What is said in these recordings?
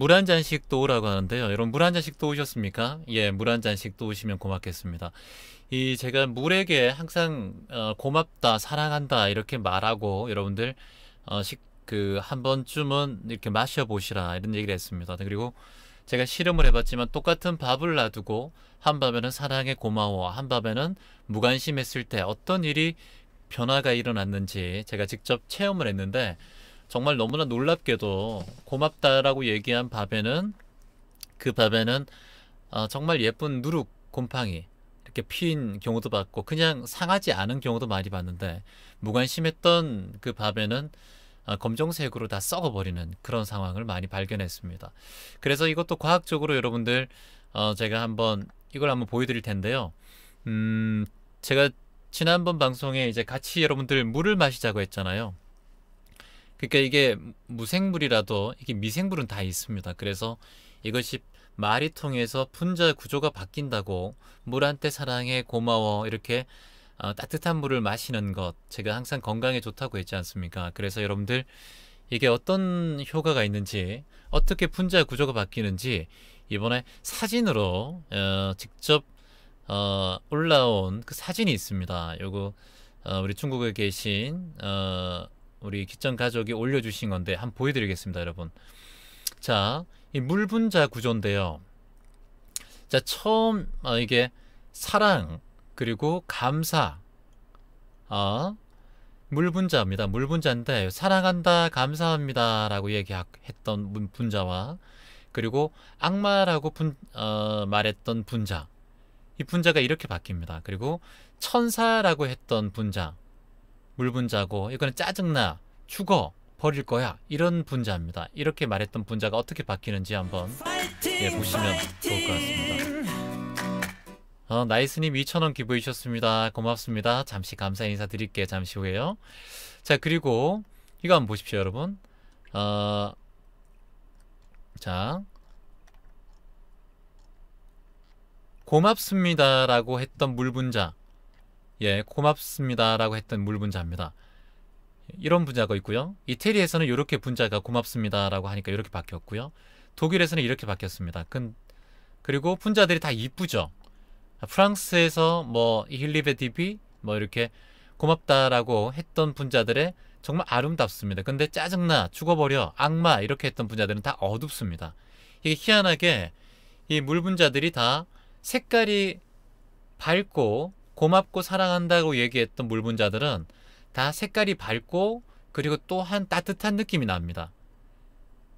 물 한 잔씩 또 오라고 하는데요. 여러분 물 한 잔씩 또 오셨습니까? 예, 물 한 잔씩 또 오시면 고맙겠습니다. 이 제가 물에게 항상 어, 고맙다, 사랑한다 이렇게 말하고 여러분들 어, 그한 번쯤은 이렇게 마셔보시라 이런 얘기를 했습니다. 네, 그리고 제가 실험을 해봤지만 똑같은 밥을 놔두고 한밤에는 사랑에 고마워, 한밤에는 무관심했을 때 어떤 일이 변화가 일어났는지 제가 직접 체험을 했는데 정말 너무나 놀랍게도 고맙다라고 얘기한 밥에는 그 밥에는 어, 정말 예쁜 누룩 곰팡이 이렇게 핀 경우도 봤고 그냥 상하지 않은 경우도 많이 봤는데 무관심했던 그 밥에는 어, 검정색으로 다 썩어버리는 그런 상황을 많이 발견했습니다. 그래서 이것도 과학적으로 여러분들 어, 제가 한번 이걸 한번 보여드릴 텐데요. 음, 제가 지난번 방송에 이제 같이 여러분들 물을 마시자고 했잖아요. 그러니까 이게 무생물이라도 이게 미생물은 다 있습니다. 그래서 이것이 말이 통해서 분자 구조가 바뀐다고 물한테 사랑해 고마워 이렇게 어, 따뜻한 물을 마시는 것 제가 항상 건강에 좋다고 했지 않습니까? 그래서 여러분들 이게 어떤 효과가 있는지 어떻게 분자 구조가 바뀌는지 이번에 사진으로 어, 직접 어, 올라온 그 사진이 있습니다. 요거 어, 우리 중국에 계신 어, 우리 기천 가족이 올려주신 건데 한번 보여드리겠습니다 여러분 자이 물분자 구조인데요 자 처음 어, 이게 사랑 그리고 감사 어, 물분자입니다 물분자인데 사랑한다 감사합니다 라고 얘기했던 분자와 그리고 악마라고 분, 어, 말했던 분자 이 분자가 이렇게 바뀝니다 그리고 천사라고 했던 분자 물 분자고 이거는 짜증나 죽어 버릴 거야 이런 분자입니다. 이렇게 말했던 분자가 어떻게 바뀌는지 한번 예, 보시면 좋을 것 같습니다. 어, 나이스님 2,000원 기부해주셨습니다. 고맙습니다. 잠시 감사 인사 드릴게요. 잠시 후에요. 자 그리고 이거 한번 보십시오 여러분. 어, 자 고맙습니다라고 했던 물 분자 예, 고맙습니다라고 했던 물분자입니다. 이런 분자가 있고요. 이태리에서는 이렇게 분자가 고맙습니다라고 하니까 이렇게 바뀌었고요. 독일에서는 이렇게 바뀌었습니다. 근, 그리고 분자들이 다 이쁘죠. 프랑스에서 뭐 힐리베디비 뭐 이렇게 고맙다라고 했던 분자들의 정말 아름답습니다. 근데 짜증나, 죽어버려, 악마 이렇게 했던 분자들은 다 어둡습니다. 이게 희한하게 이 물 분자들이 다 색깔이 밝고 고맙고 사랑한다고 얘기했던 물분자들은 다 색깔이 밝고 그리고 또한 따뜻한 느낌이 납니다.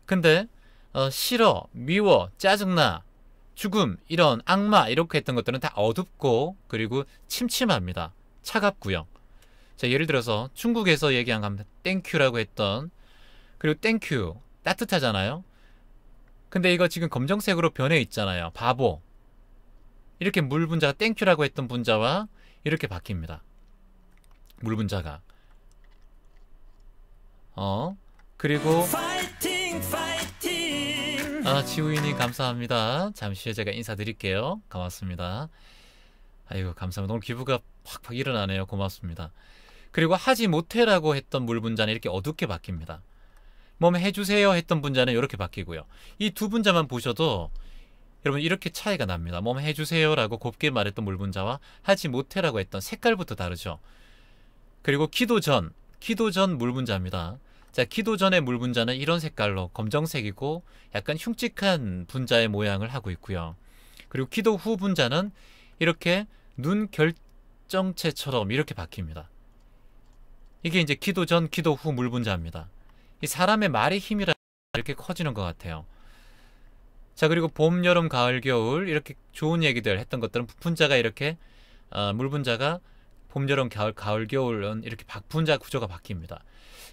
근데 어, 싫어, 미워, 짜증나, 죽음, 이런 악마 이렇게 했던 것들은 다 어둡고 그리고 침침합니다. 차갑고요. 자, 예를 들어서 중국에서 얘기한 겁니다. 땡큐라고 했던 그리고 땡큐 따뜻하잖아요. 근데 이거 지금 검정색으로 변해 있잖아요. 바보. 이렇게 물 분자가 땡큐라고 했던 분자와 이렇게 바뀝니다. 물 분자가. 어 그리고 아 지우이님 감사합니다. 잠시 후에 제가 인사드릴게요. 고맙습니다. 아이고 감사합니다. 오늘 기부가 팍팍 일어나네요. 고맙습니다. 그리고 하지 못해라고 했던 물 분자는 이렇게 어둡게 바뀝니다. 몸 해주세요 했던 분자는 이렇게 바뀌고요. 이 두 분자만 보셔도 여러분 이렇게 차이가 납니다. 몸 해주세요라고 곱게 말했던 물분자와 하지 못해라고 했던 색깔부터 다르죠. 그리고 기도 전, 기도 전 물분자입니다. 자, 기도 전의 물분자는 이런 색깔로 검정색이고 약간 흉측한 분자의 모양을 하고 있고요. 그리고 기도 후 분자는 이렇게 눈 결정체처럼 이렇게 바뀝니다. 이게 이제 기도 전, 기도 후 물분자입니다. 이 사람의 말의 힘이라 이렇게 커지는 것 같아요. 자 그리고 봄, 여름, 가을, 겨울 이렇게 좋은 얘기들 했던 것들은 부분자가 이렇게 어, 물분자가 봄, 여름, 가을, 가을, 겨울은 이렇게 분자 구조가 바뀝니다.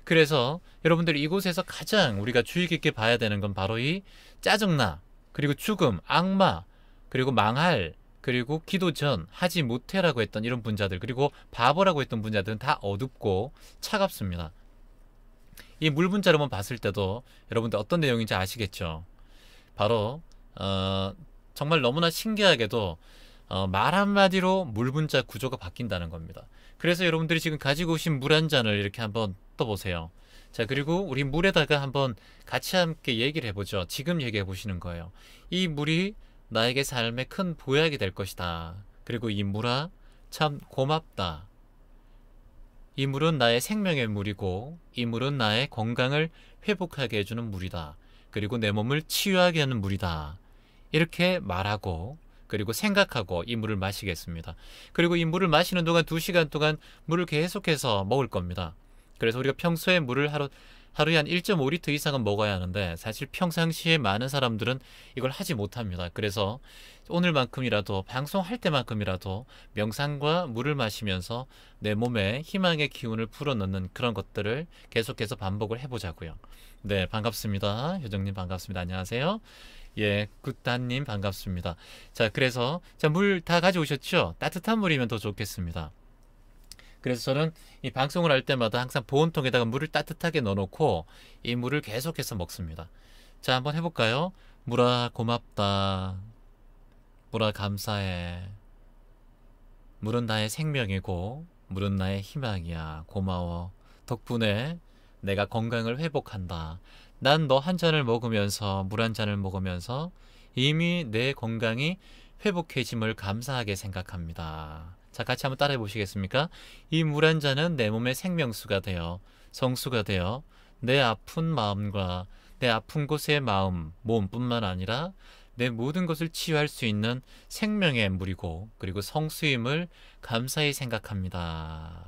그래서 여러분들이 이곳에서 가장 우리가 주의 깊게 봐야 되는 건 바로 이 짜증나, 그리고 죽음, 악마, 그리고 망할, 그리고 기도 전, 하지 못해라고 했던 이런 분자들, 그리고 바보라고 했던 분자들은 다 어둡고 차갑습니다. 이 물분자로만 봤을 때도 여러분들 어떤 내용인지 아시겠죠? 바로 어, 정말 너무나 신기하게도 어, 말 한마디로 물 분자 구조가 바뀐다는 겁니다. 그래서 여러분들이 지금 가지고 오신 물 한 잔을 이렇게 한번 떠보세요. 자 그리고 우리 물에다가 한번 같이 함께 얘기를 해보죠. 지금 얘기해 보시는 거예요. 이 물이 나에게 삶의 큰 보약이 될 것이다. 그리고 이 물아 참 고맙다. 이 물은 나의 생명의 물이고 이 물은 나의 건강을 회복하게 해주는 물이다. 그리고 내 몸을 치유하게 하는 물이다. 이렇게 말하고 그리고 생각하고 이 물을 마시겠습니다. 그리고 이 물을 마시는 동안 두시간 동안 물을 계속해서 먹을 겁니다. 그래서 우리가 평소에 물을 하루 하루에 한 1.5리터 이상은 먹어야 하는데 사실 평상시에 많은 사람들은 이걸 하지 못합니다. 그래서 오늘만큼이라도 방송할 때만큼이라도 명상과 물을 마시면서 내 몸에 희망의 기운을 불어넣는 그런 것들을 계속해서 반복을 해보자고요. 네, 반갑습니다. 효정님 반갑습니다. 안녕하세요. 예, 굿단님 반갑습니다. 자, 그래서 자물 다 가져오셨죠? 따뜻한 물이면 더 좋겠습니다. 그래서 저는 이 방송을 할 때마다 항상 보온통에다가 물을 따뜻하게 넣어놓고 이 물을 계속해서 먹습니다. 자, 한번 해볼까요? 물아 고맙다. 물아 감사해. 물은 나의 생명이고 물은 나의 희망이야. 고마워. 덕분에 내가 건강을 회복한다. 난 너 한 잔을 먹으면서 물 한 잔을 먹으면서 이미 내 건강이 회복해짐을 감사하게 생각합니다. 자, 같이 한번 따라해 보시겠습니까? 이 물 한 잔은 내 몸의 생명수가 되어 성수가 되어 내 아픈 마음과 내 아픈 곳의 마음, 몸뿐만 아니라 내 모든 것을 치유할 수 있는 생명의 물이고 그리고 성수임을 감사히 생각합니다.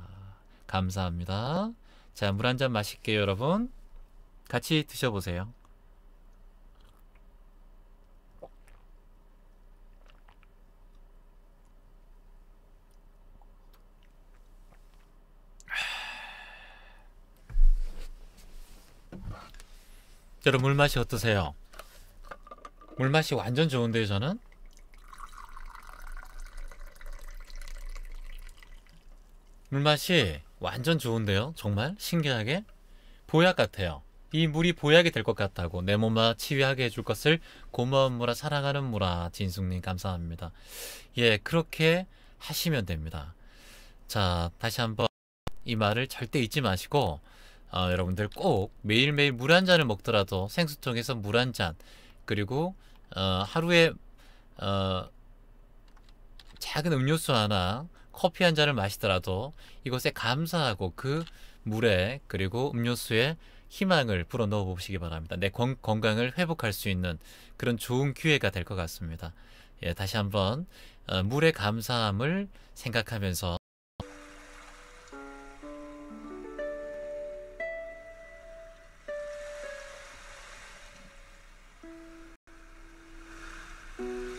감사합니다. 자, 물 한 잔 마실게요, 여러분. 같이 드셔보세요. 여러분 물맛이 어떠세요? 물맛이 완전 좋은데요 저는? 물맛이 완전 좋은데요 정말 신기하게 보약 같아요 이 물이 보약이 될 것 같다고 내 몸아 치유하게 해줄 것을 고마운 무라 사랑하는 무라 진숙님 감사합니다 예 그렇게 하시면 됩니다 자 다시 한번 이 말을 절대 잊지 마시고 어, 여러분들 꼭 매일매일 물 한 잔을 먹더라도 생수통에서 물 한 잔 그리고 어, 하루에 어, 작은 음료수 하나 커피 한 잔을 마시더라도 이곳에 감사하고 그 물에 그리고 음료수에 희망을 불어넣어 보시기 바랍니다. 내 건, 강을 회복할 수 있는 그런 좋은 기회가 될 것 같습니다. 예, 다시 한번 어, 물의 감사함을 생각하면서 Mm-hmm.